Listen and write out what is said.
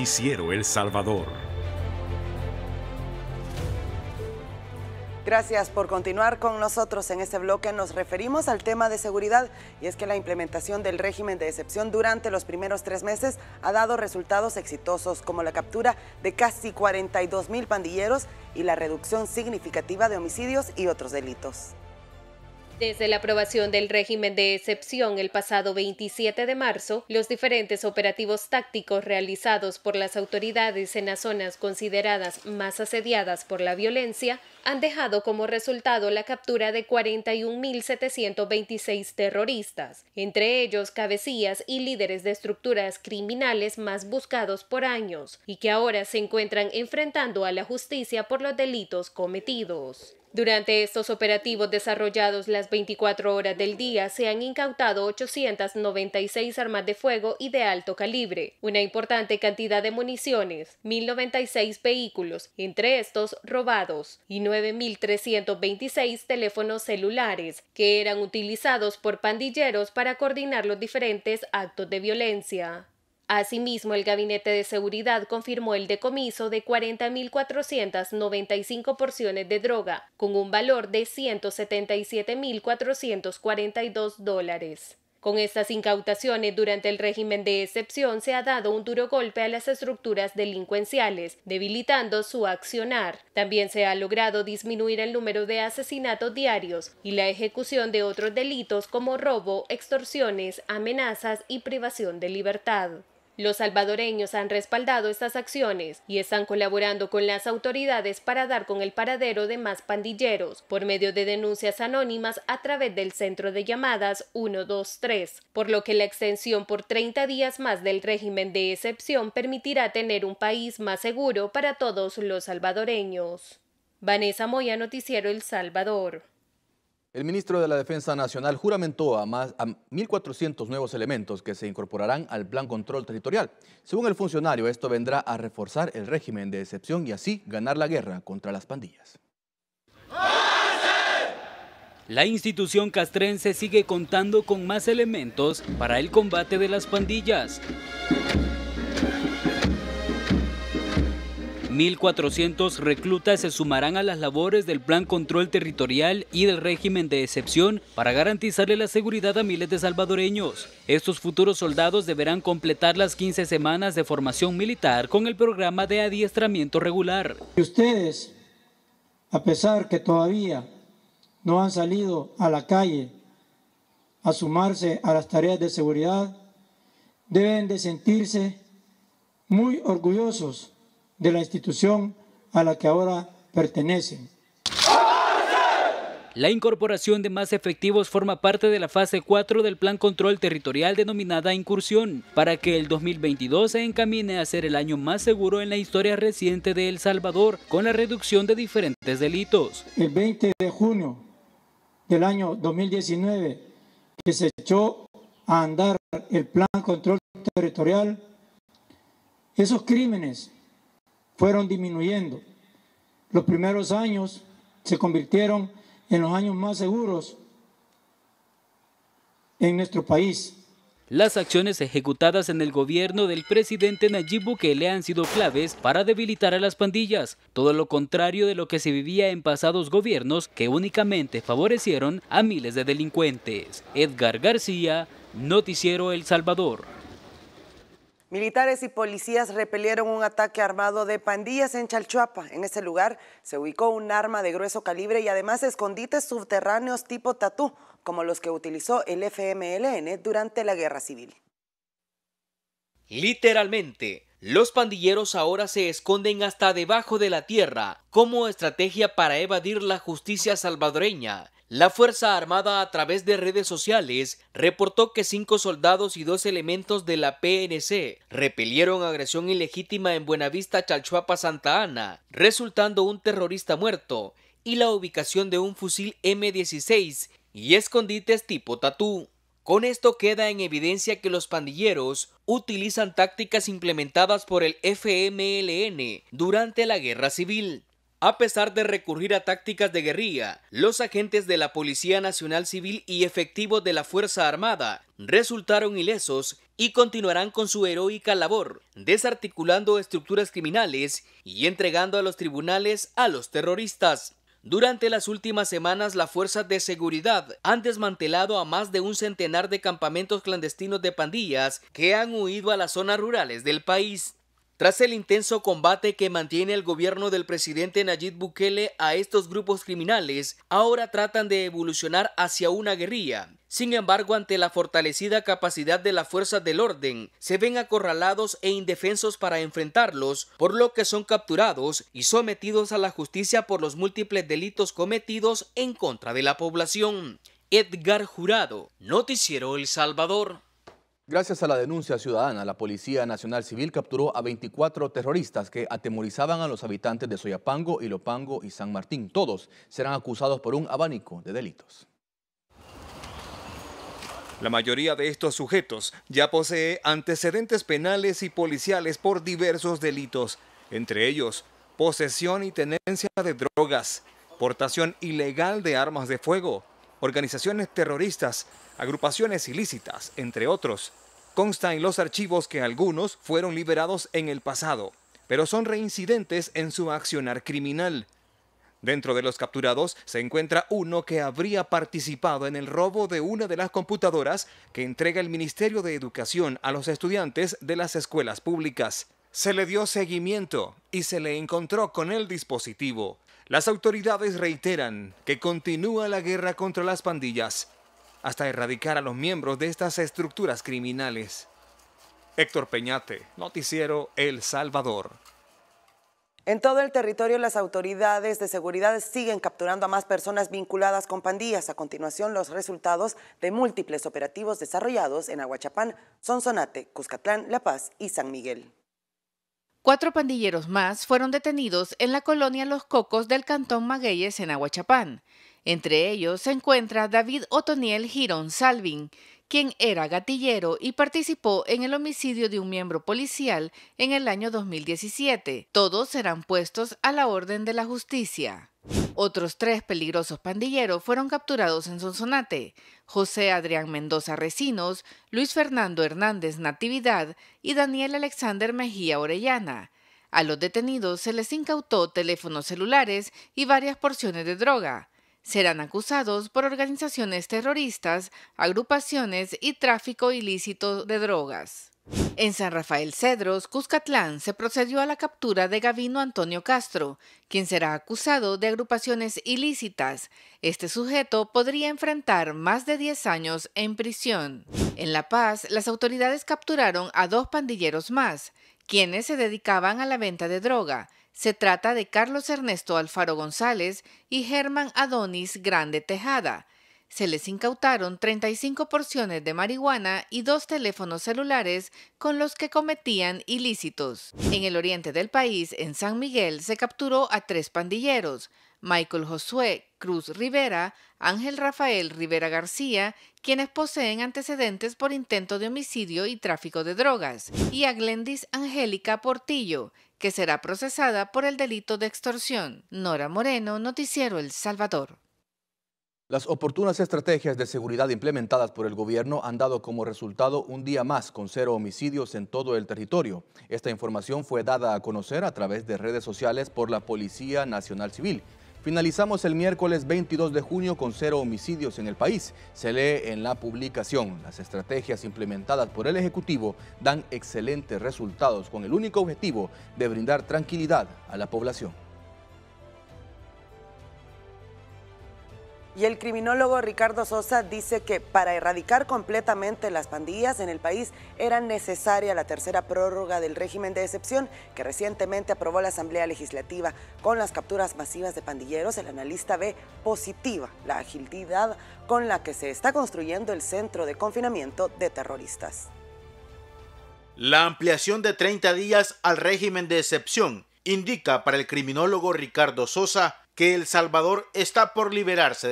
El Salvador. Gracias por continuar con nosotros. En este bloque nos referimos al tema de seguridad y es que la implementación del régimen de excepción durante los primeros tres meses ha dado resultados exitosos como la captura de casi 42 mil pandilleros y la reducción significativa de homicidios y otros delitos. Desde la aprobación del régimen de excepción el pasado 27 de marzo, los diferentes operativos tácticos realizados por las autoridades en las zonas consideradas más asediadas por la violencia han dejado como resultado la captura de 41.726 terroristas, entre ellos cabecillas y líderes de estructuras criminales más buscados por años, y que ahora se encuentran enfrentando a la justicia por los delitos cometidos. Durante estos operativos desarrollados las 24 horas del día se han incautado 896 armas de fuego y de alto calibre, una importante cantidad de municiones, 1.096 vehículos, entre estos robados, y 9.326 teléfonos celulares, que eran utilizados por pandilleros para coordinar los diferentes actos de violencia. Asimismo, el Gabinete de Seguridad confirmó el decomiso de 40.495 porciones de droga, con un valor de 177.442 dólares. Con estas incautaciones durante el régimen de excepción se ha dado un duro golpe a las estructuras delincuenciales, debilitando su accionar. También se ha logrado disminuir el número de asesinatos diarios y la ejecución de otros delitos como robo, extorsiones, amenazas y privación de libertad. Los salvadoreños han respaldado estas acciones y están colaborando con las autoridades para dar con el paradero de más pandilleros por medio de denuncias anónimas a través del centro de llamadas 123, por lo que la extensión por 30 días más del régimen de excepción permitirá tener un país más seguro para todos los salvadoreños. Vanessa Moya, Noticiero El Salvador. El ministro de la Defensa Nacional juramentó a más a 1.400 nuevos elementos que se incorporarán al Plan Control Territorial. Según el funcionario, esto vendrá a reforzar el régimen de excepción y así ganar la guerra contra las pandillas. La institución castrense sigue contando con más elementos para el combate de las pandillas. 1.400 reclutas se sumarán a las labores del Plan Control Territorial y del régimen de excepción para garantizarle la seguridad a miles de salvadoreños. Estos futuros soldados deberán completar las 15 semanas de formación militar con el programa de adiestramiento regular. Ustedes, a pesar que todavía no han salido a la calle a sumarse a las tareas de seguridad, deben de sentirse muy orgullosos de la institución a la que ahora pertenecen. La incorporación de más efectivos forma parte de la fase 4 del Plan Control Territorial denominada Incursión, para que el 2022 se encamine a ser el año más seguro en la historia reciente de El Salvador, con la reducción de diferentes delitos. El 20 de junio del año 2019, que se echó a andar el Plan Control Territorial, esos crímenes fueron disminuyendo. Los primeros años se convirtieron en los años más seguros en nuestro país. Las acciones ejecutadas en el gobierno del presidente Nayib Bukele han sido claves para debilitar a las pandillas, todo lo contrario de lo que se vivía en pasados gobiernos que únicamente favorecieron a miles de delincuentes. Edgar García, Noticiero El Salvador. Militares y policías repelieron un ataque armado de pandillas en Chalchuapa. En ese lugar se ubicó un arma de grueso calibre y además escondites subterráneos tipo tatú, como los que utilizó el FMLN durante la guerra civil. Literalmente, los pandilleros ahora se esconden hasta debajo de la tierra como estrategia para evadir la justicia salvadoreña la Fuerza Armada a través de redes sociales reportó que cinco soldados y dos elementos de la PNC repelieron agresión ilegítima en Buenavista, Chalchuapa, Santa Ana, resultando un terrorista muerto y la ubicación de un fusil M16 y escondites tipo tatú. Con esto queda en evidencia que los pandilleros utilizan tácticas implementadas por el FMLN durante la guerra civil. A pesar de recurrir a tácticas de guerrilla, los agentes de la Policía Nacional Civil y efectivos de la Fuerza Armada resultaron ilesos y continuarán con su heroica labor, desarticulando estructuras criminales y entregando a los tribunales a los terroristas. Durante las últimas semanas, las fuerzas de seguridad han desmantelado a más de un centenar de campamentos clandestinos de pandillas que han huido a las zonas rurales del país. Tras el intenso combate que mantiene el gobierno del presidente Nayib Bukele a estos grupos criminales, ahora tratan de evolucionar hacia una guerrilla. Sin embargo, ante la fortalecida capacidad de las fuerzas del orden, se ven acorralados e indefensos para enfrentarlos, por lo que son capturados y sometidos a la justicia por los múltiples delitos cometidos en contra de la población. Edgar Jurado, Noticiero El Salvador. Gracias a la denuncia ciudadana, la Policía Nacional Civil capturó a 24 terroristas que atemorizaban a los habitantes de Soyapango, Ilopango y San Martín. Todos serán acusados por un abanico de delitos. La mayoría de estos sujetos ya posee antecedentes penales y policiales por diversos delitos, entre ellos posesión y tenencia de drogas, portación ilegal de armas de fuego, organizaciones terroristas, agrupaciones ilícitas, entre otros. Consta en los archivos que algunos fueron liberados en el pasado, pero son reincidentes en su accionar criminal. Dentro de los capturados se encuentra uno que habría participado en el robo de una de las computadoras que entrega el Ministerio de Educación a los estudiantes de las escuelas públicas. Se le dio seguimiento y se le encontró con el dispositivo. Las autoridades reiteran que continúa la guerra contra las pandillas hasta erradicar a los miembros de estas estructuras criminales. Héctor Peñate, Noticiero El Salvador. En todo el territorio las autoridades de seguridad siguen capturando a más personas vinculadas con pandillas. A continuación, los resultados de múltiples operativos desarrollados en Aguachapán, Sonsonate, Cuscatlán, La Paz y San Miguel. Cuatro pandilleros más fueron detenidos en la colonia Los Cocos del Cantón Magueyes en Aguachapán. Entre ellos se encuentra David Otoniel Girón Salvin, quien era gatillero y participó en el homicidio de un miembro policial en el año 2017. Todos serán puestos a la orden de la justicia. Otros tres peligrosos pandilleros fueron capturados en Sonsonate, José Adrián Mendoza Recinos, Luis Fernando Hernández Natividad y Daniel Alexander Mejía Orellana. A los detenidos se les incautó teléfonos celulares y varias porciones de droga serán acusados por organizaciones terroristas, agrupaciones y tráfico ilícito de drogas. En San Rafael Cedros, Cuscatlán, se procedió a la captura de Gavino Antonio Castro, quien será acusado de agrupaciones ilícitas. Este sujeto podría enfrentar más de 10 años en prisión. En La Paz, las autoridades capturaron a dos pandilleros más, quienes se dedicaban a la venta de droga. Se trata de Carlos Ernesto Alfaro González y Germán Adonis Grande Tejada. Se les incautaron 35 porciones de marihuana y dos teléfonos celulares con los que cometían ilícitos. En el oriente del país, en San Miguel, se capturó a tres pandilleros. Michael Josué Cruz Rivera, Ángel Rafael Rivera García, quienes poseen antecedentes por intento de homicidio y tráfico de drogas, y a Glendis Angélica Portillo, que será procesada por el delito de extorsión. Nora Moreno, Noticiero El Salvador. Las oportunas estrategias de seguridad implementadas por el gobierno han dado como resultado un día más con cero homicidios en todo el territorio. Esta información fue dada a conocer a través de redes sociales por la Policía Nacional Civil, Finalizamos el miércoles 22 de junio con cero homicidios en el país. Se lee en la publicación. Las estrategias implementadas por el Ejecutivo dan excelentes resultados con el único objetivo de brindar tranquilidad a la población. Y el criminólogo Ricardo Sosa dice que para erradicar completamente las pandillas en el país era necesaria la tercera prórroga del régimen de excepción que recientemente aprobó la Asamblea Legislativa. Con las capturas masivas de pandilleros, el analista ve positiva la agilidad con la que se está construyendo el centro de confinamiento de terroristas. La ampliación de 30 días al régimen de excepción indica para el criminólogo Ricardo Sosa que El Salvador está por liberarse